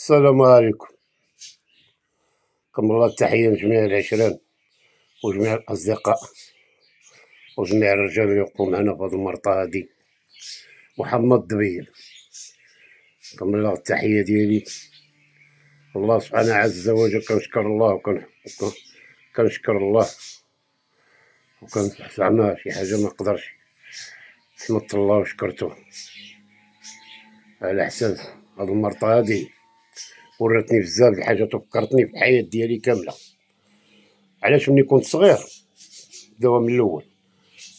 السلام عليكم كمل الله التحية لجميع العشران وجميع الأصدقاء وجميع الرجال اللي يقوموا معنا في هذه المرطة هذه محمد دبيل كمل الله التحية ديالي الله سبحانه عز وجل كنشكر الله وكن كنشكر الله وكان زعما شي حاجة ما نقدرش حمدت الله وشكرته على حسن هاد المرطة هادي وراتني بزاف د الحاجات وفكرتني في الحياه ديالي كامله علاش مني كنت صغير دابا من الاول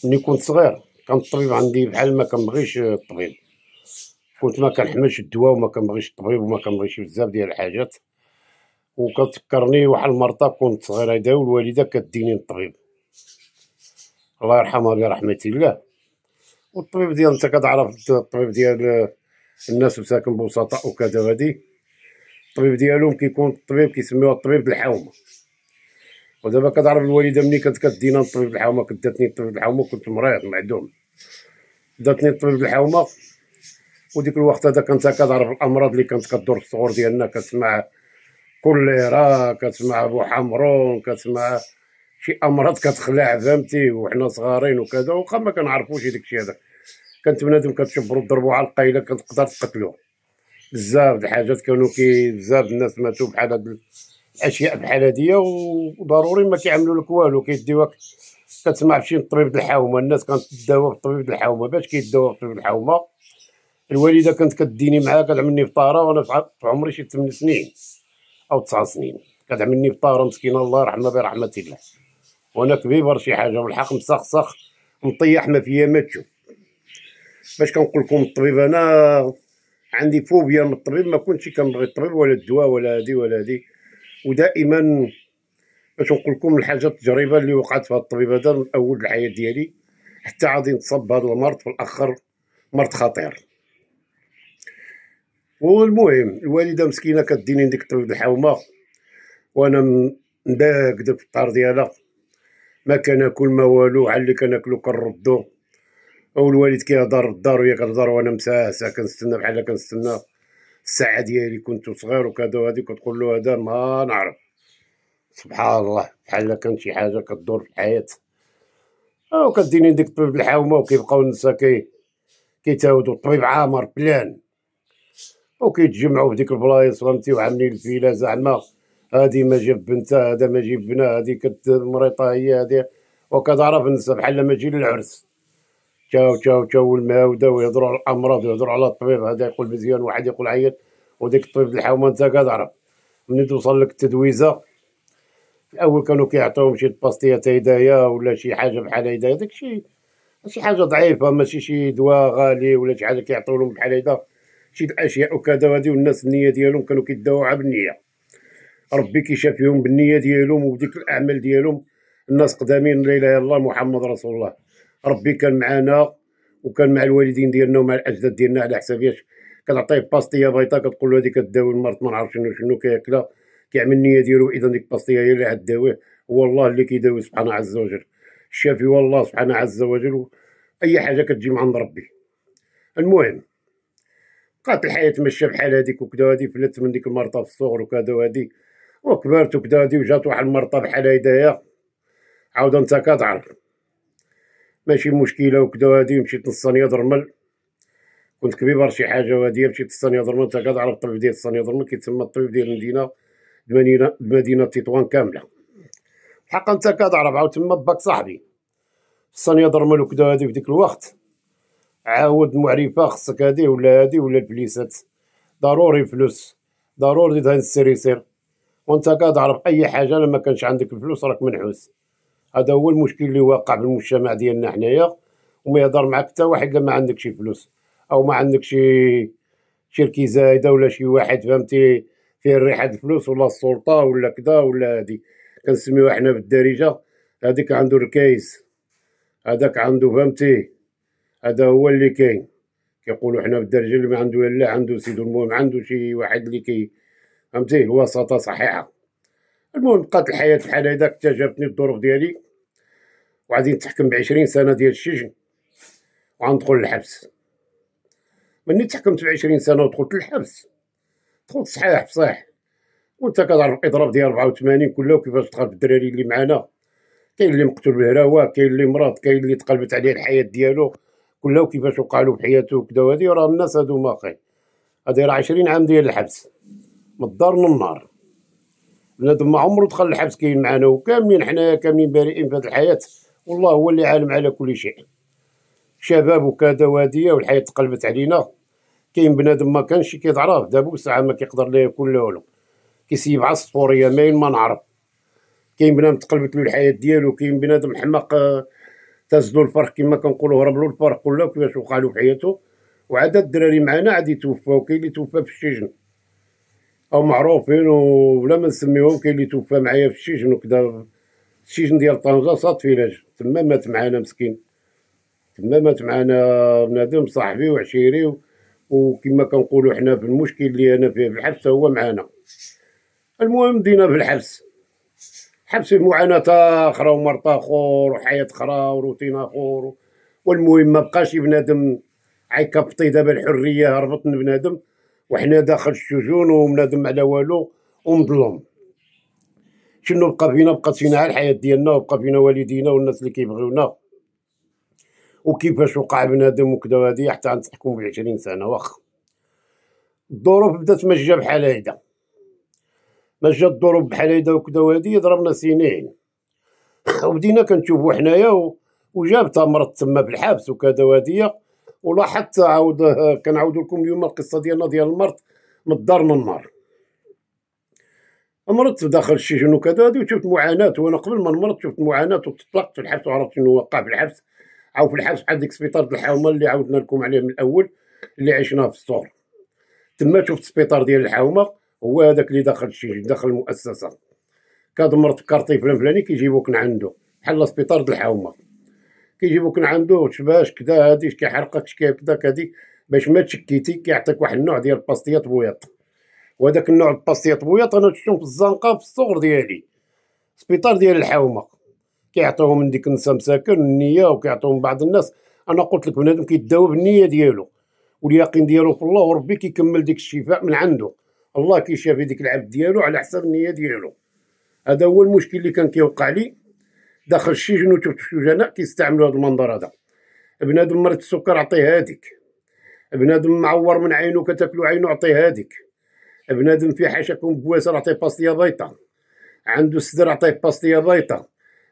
مني كنت صغير كان الطبيب عندي بحال ما كنبغيش الطبيب كنت ما كنحملش الدواء وما كنبغيش الطبيب وما كنبغيش بزاف ديال الحاجات وكتذكرني واحد المرطه كنت صغير هدا والوالده كديني للطبيب الله يرحمها برحمه الله والطبيب ديال انت كتعرف الطبيب ديال الناس مساكن بوسطاء وكذا هادي الطبيب ديالهم كيكون الطبيب كيسميوه الطبيب الحومه ودابا كتعرف الوالده ملي كانت كدينا الطبيب الحومه كداتني داتني الحومه كنت مريض معدوم داتني الطبيب الحومه وديك الوقت هذا كنت كتعرف الامراض اللي كانت كدور الصغور ديالنا كتسمع كوليرا كتسمع بوحمرون كتسمع شي امراض كتخلع فهمتي وحنا صغارين وكذا وخا ما كنعرفوش داكشي هذا كانت بنادم كتشبرو ضربو على القايله كتقدر تقتلو بزاف د الحاجات كانوا كي بزاف الناس ماتوا بحال هاد الاشياء بحال هادي وضروري ما كيعملوا لك والو كيديوك كتسمع شي طبيب الحومه الناس كانت تداوى د الحومه باش كيداوى طبيب الحومه الوالده كانت كديني معاها كتعملني فطاره وانا في عمري شي 8 سنين او 9 سنين كتعملني فطاره مسكينه الله يرحمها برحمه الله وانا كبير شي حاجه والحق مسخسخ مطيح ما فيا ما تشوف باش كنقول لكم الطبيب انا عندي فوبيا من الطبيب ما كنتش كنبغي الطبيب ولا الدواء ولا هادي ولا هادي ودائما باش نقول لكم الحاجه التجربه اللي وقعت فيها الطبيب هذا من اول الحياه ديالي حتى غادي نتصاب بهذا المرض في الاخر مرض خطير والمهم الوالده مسكينه كديني ديك الطبيب الحومه وانا مباكد في الدار ديالها ما كناكل ما والو على اللي كناكلو كنردو او الوالد كيهضر الدار وهي كتهضر وانا ساعه كنستنى بحال كنستنى الساعه ديالي كنت صغير وكذا وهذيك كتقول له هذا ما نعرف سبحان الله بحال كان شي حاجه كدور في الحياه او كديني ديك الطبيب الحومه وكيبقاو النساء كي كيتاودوا الطبيب عامر بلان وكيتجمعوا في ديك البلايص فهمتي وعاملين الفيله زعما هادي ما جاب بنتها هذا ما جاب بنا هادي كت مريطه هي هادي وكتعرف النساء بحال ما جي للعرس تا تا تا والمعاوده ويهضروا على الامراض ويهضروا على الطبيب هذا يقول مزيان واحد يقول عيط وديك الطبيب الحومه انت كتعرف ملي توصل لك التدويزه الاول كانوا كيعطيوهم شي باسطيه تاع هدايا ولا شي حاجه بحال هدايا داكشي شي حاجه ضعيفه ماشي شي دواء غالي ولا شي حاجه كيعطيو لهم بحال هدا شي الاشياء وكذا وهادي والناس النيه ديالهم كانوا كيداوعوا بالنيه ربي كيشافيهم بالنيه ديالهم وبديك الاعمال ديالهم الناس قدامين لا اله الا الله محمد رسول الله ربي كان معانا وكان مع الوالدين ديالنا ومع الاجداد ديالنا على حساب ياش كتعطيه باستيه بيضاء كتقول له هذيك كداوي المرض ما نعرف شنو شنو كياكله كيعمل النيه ديالو اذا ديك الباستيه هي اللي غداويه هو الله اللي كيداوي سبحانه عز وجل الشافي هو الله سبحانه عز وجل اي حاجه كتجي من عند ربي المهم بقات الحياه تمشى بحال هذيك وكدا هادي فلت من ديك المرطه في الصغر وكذا وهادي وكبرت وكدا هادي وجات واحد المرطه بحال هدايا عاود انت كتعرف ماشي مشكله وكدا وهادي مشيت نص درمل كنت كبيبر شي حاجه وهادي مشيت نص ثانيه درمل كاد كتعرف الطبيب ديال الثانيه درمل كيتسمى الطبيب ديال المدينه المدينه مدينه تطوان كامله حقا انت كتعرف عاود تما باك صاحبي الثانيه درمل وكدا هادي في ديك الوقت عاود معرفه خصك هادي ولا هادي ولا البليسات ضروري فلوس ضروري تهز السيريسير وانت كتعرف اي حاجه لما كانش عندك الفلوس راك منحوس هذا هو المشكل اللي واقع في المجتمع ديالنا حنايا وما يهضر معك حتى واحد الا ما عندك شي فلوس او ما عندك شي شركه زايده ولا شي واحد فهمتي فيه ريحه الفلوس ولا السلطه ولا كذا ولا هادي كنسميوها حنا بالدارجه هذيك عنده الكيس هذاك عنده فهمتي هذا هو اللي كاين كيقولوا حنا بالدارجه اللي ما عنده لا عنده سيدو المهم عنده شي واحد اللي كي فهمتي وساطه صحيحه المهم بقات الحياة بحال هذا اكتشفتني الظروف ديالي وغادي نتحكم بعشرين سنة ديال السجن وغندخل الحبس مني تحكمت بعشرين سنة ودخلت الحبس دخلت صحيح بصح وانت كتعرف الاضراب ديال وثمانين كله وكيفاش دخل الدراري اللي معانا كاين اللي مقتول بالهراوة كاين اللي مرض كاين اللي تقلبت عليه الحياة ديالو كله وكيفاش وقع له بحياته وكدا وهادي راه الناس هادو ما خير هادي راه عشرين عام ديال الحبس من الدار للنار بنادم ما عمره دخل الحبس كاين معانا وكاملين حنايا كاملين بارئين في هذه الحياه والله هو اللي عالم على كل شيء شباب وكذا واديه والحياة تقلبت علينا كاين بنادم ما كانش كيتعرف دابا ساعة ما كيقدر لا ياكل لا والو كيسيب على ماين ما نعرف كاين بنادم تقلبت له الحياة ديالو كاين بنادم حماق آه، تازلو الفرق كما كنقولوا هربلو الفرق ولا كيفاش وقع له في حياته وعدد الدراري معانا عاد يتوفاو كاين اللي توفى في السجن او معروفين ولا ما نسميهم كاين اللي توفى معايا في الشيشن وكذا الشيشن ديال طنجه صاد فيلاج تما مات معانا مسكين تما مات معانا بنادم صاحبي وعشيري وكما كنقولوا حنا في المشكل اللي انا فيه في الحبس هو معانا المهم دينا في الحبس حبس في معاناة أخرى ومرطا أخر وحياة أخرى وروتين أخر والمهم ما بقاش بنادم عيكبطي دابا الحرية هربطني بنادم وحنا داخل السجون ومنادم على والو ومظلوم شنو بقى فينا بقات فينا على الحياه ديالنا وبقى فينا والدينا والناس اللي كيبغيونا وكيفاش وقع بنادم وكذا وهادي حتى غنتحكم بعشرين سنه واخ الظروف بدات جا بحال هيدا جا الظروف بحال هيدا وكذا وهادي ضربنا سنين وبدينا كنشوفو حنايا وجابتها مرض تما في الحبس وكذا وهادي ولاحظت عاود كنعاود لكم اليوم القصه ديالنا ديال المرض من الدار من النار مرضت داخل السجن وكذا هذه وشفت معاناه وانا قبل ما نمرض شفت معاناه وتطلقت في الحبس وعرفت انه وقع في الحبس او في الحبس بحال ديك سبيطار الحومه اللي عاودنا لكم عليه من الاول اللي عشناه في الصور تما شفت سبيطار ديال الحومه هو هذاك اللي داخل السجن داخل المؤسسه كاد مرض كارطي فلان فلاني كيجيبوك لعندو بحال سبيطار الحومه كيجيبوك لعندو شباش كدا هادي كيحرقك شكي كدا كادي باش ما تشكيتي كيعطيك واحد النوع ديال الباستيات بويط وهداك النوع الباستيات بويط انا شفتهم في الزنقه في الصغر ديالي السبيطار ديال الحومه كيعطيوهم من ديك النسا مساكن النيه وكيعطيوهم بعض الناس انا قلت لك بنادم كيداوى بالنيه ديالو واليقين ديالو في الله وربي كيكمل ديك الشفاء من عندو الله كيشافي ديك العبد ديالو على حسب النيه ديالو هذا هو المشكل اللي كان كيوقع لي داخل الشجن والسجناء كيستعملوا هذا المنظر هذا بنادم مرض السكر عطيه هاديك بنادم معور من عينه كتاكلو عينه عطيه هاديك بنادم في حاشاكم بواسر عطيه باستيا بيضاء عنده الصدر عطيه باستيا بيضاء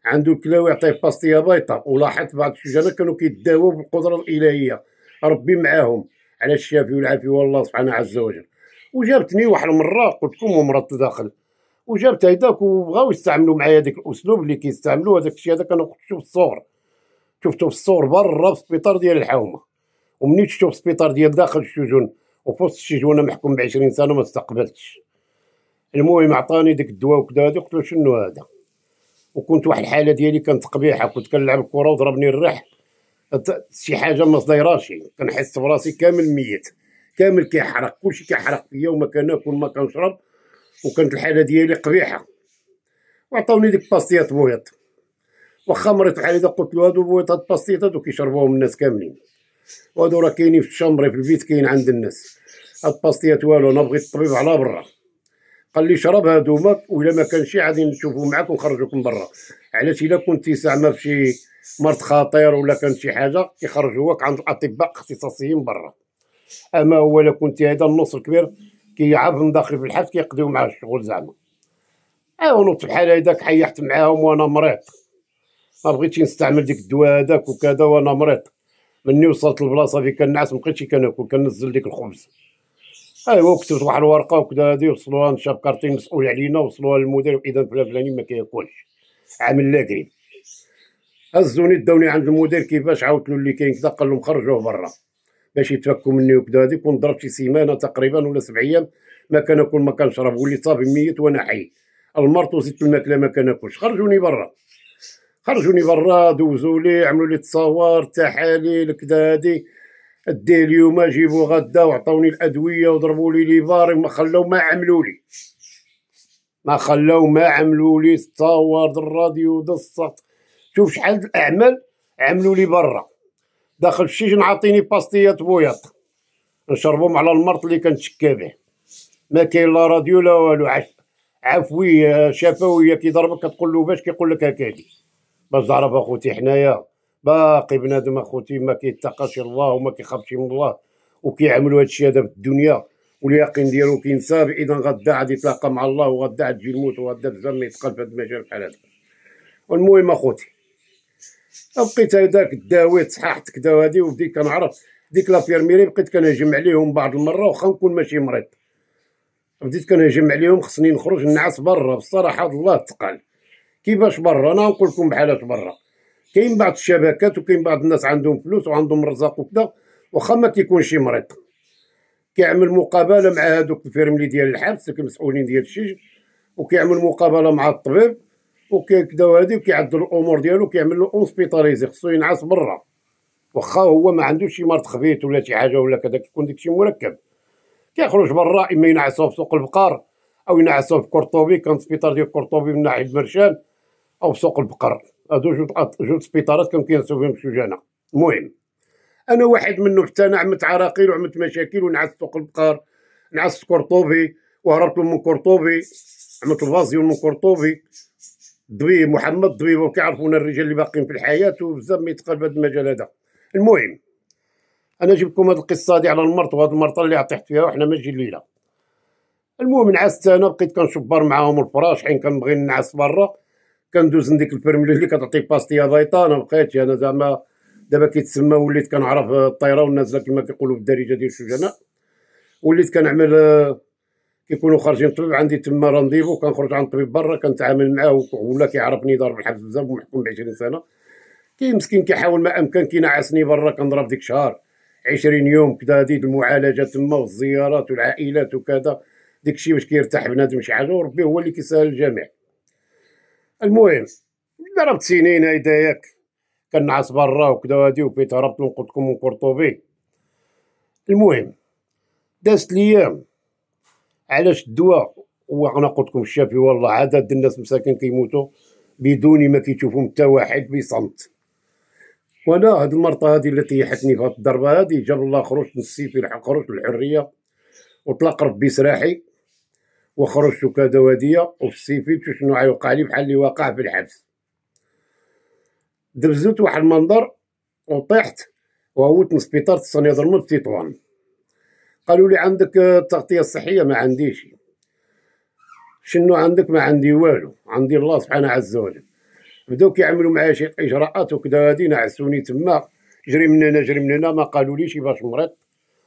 عنده الكلاوي عطيه باستيا بيضاء ولاحظت بعض السجناء كانوا كيداووا بالقدره الالهيه ربي معاهم على الشافي والعافي والله سبحانه عز وجل وجابتني واحد المره قلت لكم ومرضت داخل وجابت هيداك وبغاو يستعملوا معايا هذاك الاسلوب اللي كيستعملوا هذاك الشيء هذاك انا كنت شفت الصور شفتو في الصور برا في السبيطار ديال الحومه ومني شفتو في السبيطار ديال داخل الشجون وفي وسط السجون محكوم ب 20 سنه ما استقبلتش المهم عطاني ديك الدواء وكذا هذا قلت له شنو هذا وكنت واحد الحاله ديالي كانت قبيحه كنت كنلعب الكره وضربني الريح شي حاجه ما صدايراش كنحس براسي كامل ميت كامل كيحرق كلشي كيحرق فيا وما كناكل ما كنشرب وكانت الحاله ديالي قبيحه وعطاوني ديك باستيات بويض واخا مريت بحالي هذا قلت له هادو بويض هاد الباستيات هادو كيشربوهم الناس كاملين وهادو راه كاينين في الشمري في البيت كاين عند الناس هاد الباستيات والو انا بغيت الطبيب على برا قال لي شرب هادوما وإلا ما كانش غادي نشوفو معاك ونخرجوك من برا علاش إلا كنتي زعما فشي مرض خطير ولا كان شي حاجه كيخرجوك عند الاطباء اختصاصيين برا اما هو الا كنت هذا النص الكبير كيعرفهم داخل في الحبس كيقضيو معاه الشغل زعما ايوا في الحاله هذاك حيحت معاهم وانا مريض ما بغيتش نستعمل ديك الدواء هذاك وكذا وانا مريض مني وصلت للبلاصه فين كنعس مبقيتش كناكل كنزل ديك الخبز ايوا كتبت واحد الورقه وكذا هادي وصلوها نشاف كارتين مسؤول علينا وصلوها للمدير اذا فلان فلاني ما كياكلش عامل لاكريم هزوني داوني عند المدير كيفاش عاودت له اللي كاين كذا قال لهم خرجوه برا باش يتفكوا مني وكذا هذيك ونضرب شي سيمانه تقريبا ولا سبع ايام ما كناكل ما كنشرب وليت صافي ميت وانا حي المرط وزدت الماكله ما كناكلش خرجوني برا خرجوني برا دوزوا لي عملوا لي تصاور تحاليل كذا هادي دي اليوم جيبوا غدا وعطوني الادويه وضربوا لي ليفار ما خلاو ما عملوا لي ما خلاو ما عملوا لي تصاور الراديو دصت شوف شحال الاعمال عملوا لي برا داخل الشيش نعطيني باستيات بوياط نشربهم على المرط اللي كنتشكى به ما كاين لا راديو لا والو عفويه شفويه كي ضربك كتقول له باش كيقول لك هكاكي باش تعرف اخوتي حنايا باقي بنادم اخوتي ما كيتقاش الله وما كيخافش من الله وكيعملوا هادشي هذا في الدنيا واليقين ديالو كينساب اذا غدا عاد يتلاقى مع الله وغدا عاد تجي الموت وغدا بزاف ما يتقال في هاد المجال بحال هذا المهم اخوتي بقيت هذاك الداوي صححت كدا وهادي وبديت كنعرف ديك لافيرميري بقيت كنهجم عليهم بعض المره واخا نكون ماشي مريض بديت كنهجم عليهم خصني نخرج نعس برا بصراحه الله تقال كيفاش برا انا نقول لكم بحالاش برا كاين بعض الشبكات وكاين بعض الناس عندهم فلوس وعندهم رزاق وكدا واخا ما كيكونش مريض كيعمل مقابله مع هذوك الفيرملي ديال الحبس المسؤولين ديال الشجن وكيعمل مقابله مع الطبيب وكيكداو هادي وكيعدل الامور ديالو كيعمل له اونسبيتاليزي خصو ينعس برا واخا هو ما عندوش شي مرض خبيث ولا شي حاجه ولا كذا كيكون داكشي مركب كيخرج برا اما ينعسو في سوق البقر او ينعسو في قرطبي كان سبيطار ديال قرطبي من ناحيه المرشان او في سوق البقر هادو جوج جوج سبيطارات كانوا كينعسوا فيهم الشجانه المهم انا واحد منهم حتى انا عملت عراقيل وعملت مشاكل ونعس سوق البقر نعس قرطبي وهربت من قرطبي عملت الفازيون من قرطبي دوي محمد ضويبه كيعرفونا الرجال اللي باقيين في الحياه وبزاف ما يتقال بهذا المجال هذا المهم انا جبت لكم هذه القصه هذه على المرط وهذه المرطه اللي عطيت فيها وحنا ماشي الليله المهم نعست انا بقيت كنشبر معاهم الفراش حين كنبغي نعس برا كندوز نديك الفرمله اللي كتعطي باستيا بيضاء انا بقيت انا زعما دابا كيتسمى وليت كنعرف الطيره والنازله كما كيقولوا بالدارجه ديال الشجناء وليت كنعمل آه، كيكونوا خارجين طبيب عندي تما رونديفو كنخرج عند طبيب برا كنتعامل معاه ولا كيعرفني ضارب بزاف ومحكوم ب 20 سنه كي مسكين كيحاول ما امكن كينعسني برا كنضرب ديك شهر 20 يوم كذا هذه المعالجه تما والزيارات والعائلات وكذا ديك الشيء باش كيرتاح بنادم شي حاجه وربي هو اللي كيسهل الجميع المهم ضربت سنين هداياك كنعس برا وكذا وهادي وبيت هربت من قدكم من قرطبي المهم دازت ليام علاش الدواء وانا قلت لكم الشافي والله عدد الناس مساكين كيموتوا بدون ما كيشوفهم حتى واحد بصمت وانا هاد المرطه هذه التي حتني في هاد الضربه هذه جاب الله خرجت من السيف خرجت الحريه وطلق ربي سراحي وخرجت كذا وادية وفي السيفي شنو غيوقع لي بحال اللي وقع في الحبس دبزت واحد المنظر وطيحت وهوت من سبيطار تصني ضرمت في تطوان قالوا لي عندك التغطيه الصحيه ما عنديش شنو عندك ما عندي والو عندي الله سبحانه عز وجل بداو كيعملوا معايا شي اجراءات وكذا هادي نعسوني تما جري من هنا جري من هنا ما قالوا ليش باش مريض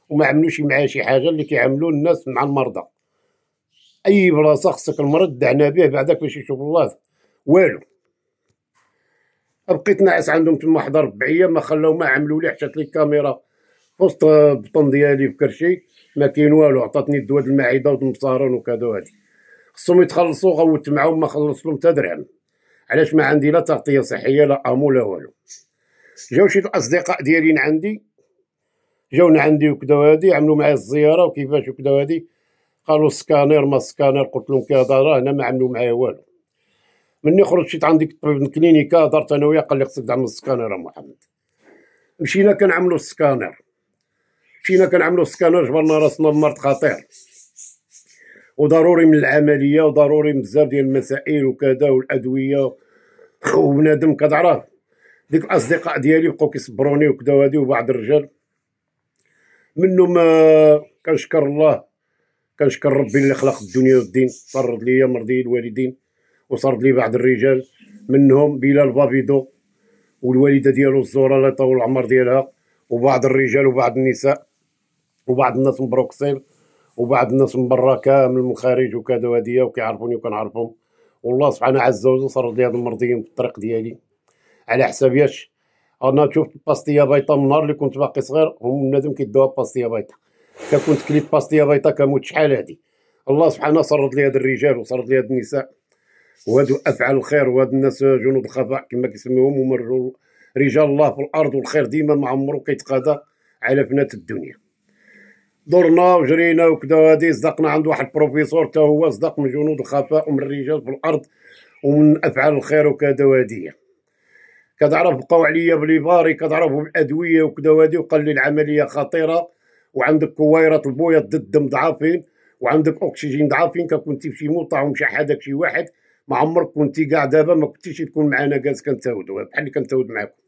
وما عملوش معايا شي حاجه اللي كيعملوا الناس مع المرضى اي بلاصه خصك المرض دعنا به بعدك باش يشوف الله والو بقيت ناعس عندهم تما ربع ايام ما خلاو ما عملوا لي حتى الكاميرا وسط البطن ديالي في كرشي ما كاين والو عطاتني الدواء المعده والمصارون وكذا هادي خصهم يتخلصوا غوت معاهم ما خلص لهم حتى درهم علاش ما عندي لا تغطيه صحيه لا امو لا والو جاو شي الاصدقاء ديالي عندي جاو عندي وكذا هادي عملوا معايا الزياره وكيفاش وكذا هادي قالوا سكانير ما سكانير قلت لهم كذا راه هنا ما عملوا معايا والو مني خرجت مشيت عند الطبيب الكلينيكا هضرت انا وياه قال لي خصك تعمل السكانير محمد مشينا كنعملوا السكانير مشينا كنعملو سكانر جبرنا راسنا بمرض خطير وضروري من العمليه وضروري بزاف ديال المسائل وكذا والادويه وبنادم كتعرف ديك الاصدقاء ديالي بقاو كيصبروني وكذا وهادي وبعض الرجال منهم آه، كنشكر الله كنشكر ربي اللي خلق الدنيا والدين صرد لي مرضي الوالدين وصرد لي بعض الرجال منهم بلال بابيدو والوالده ديالو الزهره الله يطول العمر ديالها وبعض الرجال وبعض النساء وبعض الناس من بروكسل وبعض الناس من برا كامل من الخارج وكذا وهادي وكيعرفوني وكنعرفهم والله سبحانه عز وجل صرف لي هاد المرضيين في الطريق ديالي على حساب ياش انا شفت باستيا بيضاء من النهار اللي كنت باقي صغير هم بنادم كيدوها باستيا بيضاء كنت كليت باستيا بيضاء كموت شحال هادي الله سبحانه صرد لي هاد الرجال وصرد لي هاد النساء وهادو افعال الخير وهاد الناس جنود الخفاء كما كيسميوهم هما رجال الله في الارض والخير ديما معمرو كيتقاضى على فنات الدنيا درنا وجرينا وكذا وهادي صدقنا عند واحد البروفيسور تا هو صدق من جنود الخفاء ومن الرجال في الارض ومن افعال الخير وكذا وهادي كتعرف بقاو عليا بلي باري كتعرفوا بالادويه وكذا وهادي وقال لي العمليه خطيره وعندك كويرات البويا ضد الدم ضعافين وعندك اكسجين ضعافين كنتي في شي موطع ومشى حداك شي واحد ما عمرك كنتي كاع دابا ما كنتيش تكون معنا جالس كنتاودوا بحال اللي كنتاود معاكم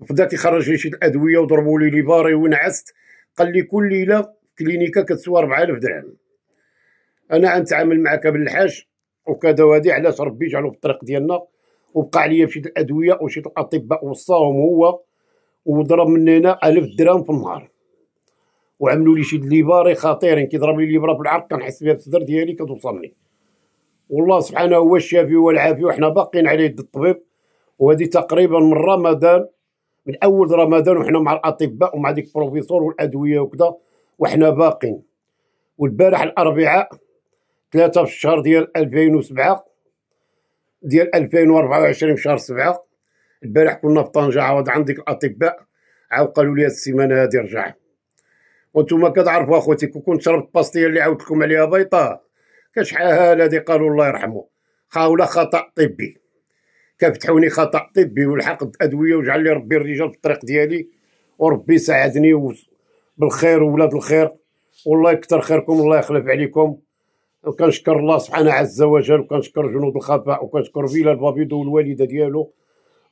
وبدا كيخرج لي شي الادويه وضربوا لي لي باري ونعست قال لي كل ليله كلينيكا كتسوى 4000 درهم انا غنتعامل معك بالحاج وكذا وهادي علاش ربي جعلو في الطريق ديالنا وبقى عليا بشي الادويه وشي الاطباء وصاهم هو وضرب من هنا 1000 درهم في النهار وعملوا لي شي ليباري خطيرين كيضرب لي ليبره العرق كنحس بها بالصدر ديالي كتوصلني والله سبحانه هو الشافي والعافي وحنا باقيين عليه يد الطبيب وهذه تقريبا مره ما من اول رمضان وحنا مع الاطباء ومع ديك البروفيسور والادويه وكذا وحنا باقين والبارح الاربعاء ثلاثة في الشهر ديال 2007 ديال 2024 في شهر 7 البارح كنا في طنجة عاود عند ديك الاطباء عاود قالوا لي السيمانة هادي رجع وانتم كتعرفوا اخوتي كون كنت شربت الباستيه اللي عاودت لكم عليها بيضاء كشحال هذه قالوا الله يرحمه خاوله خطا طبي كفتحوني خطا طبي والحقد ادويه وجعل لي ربي الرجال في الطريق ديالي وربي ساعدني بالخير وولاد الخير والله يكثر خيركم الله يخلف عليكم وكنشكر الله سبحانه عز وجل وكنشكر جنود الخفاء وكنشكر فيلا بابيدو والوالده ديالو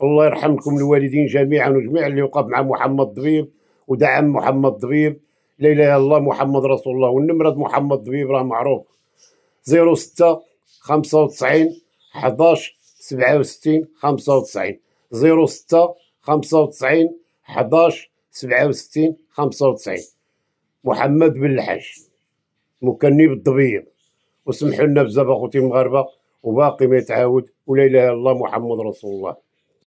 الله يرحم لكم الوالدين جميعا وجميع اللي وقف مع محمد الضبيب ودعم محمد الضبيب لا اله الا الله محمد رسول الله والنمرة محمد الضبيب راه معروف 06 95 11 سبعة وستين خمسة وتسعين زيرو ستة خمسة وتسعين حداش سبعة وستين خمسة وتسعين محمد بن الحاج مكني بالضبيب وسمحوا لنا بزاف اخوتي المغاربه وباقي ما يتعاود ولا اله الا الله محمد رسول الله